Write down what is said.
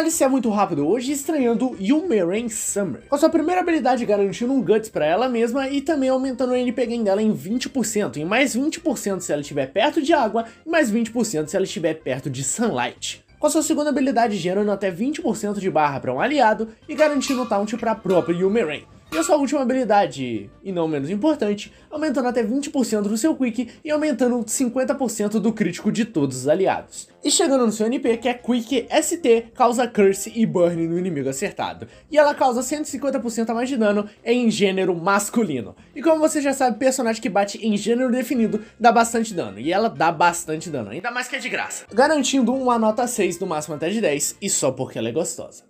Análise é muito rápido hoje, estranhando Yumeren Summer, com sua primeira habilidade garantindo um Guts para ela mesma e também aumentando o NPG dela em 20%, em mais 20% se ela estiver perto de água e mais 20% se ela estiver perto de Sunlight com sua segunda habilidade gerando até 20% de barra para um aliado e garantindo taunt para a própria Yumerain. E a sua última habilidade, e não menos importante, aumentando até 20% do seu Quick e aumentando 50% do crítico de todos os aliados. E chegando no seu NP, que é Quick ST, causa Curse e Burn no inimigo acertado. E ela causa 150% a mais de dano em gênero masculino. E como você já sabe, personagem que bate em gênero definido dá bastante dano. E ela dá bastante dano, ainda mais que é de graça. Garantindo uma nota 6 do máximo até de 10, e só porque ela é gostosa.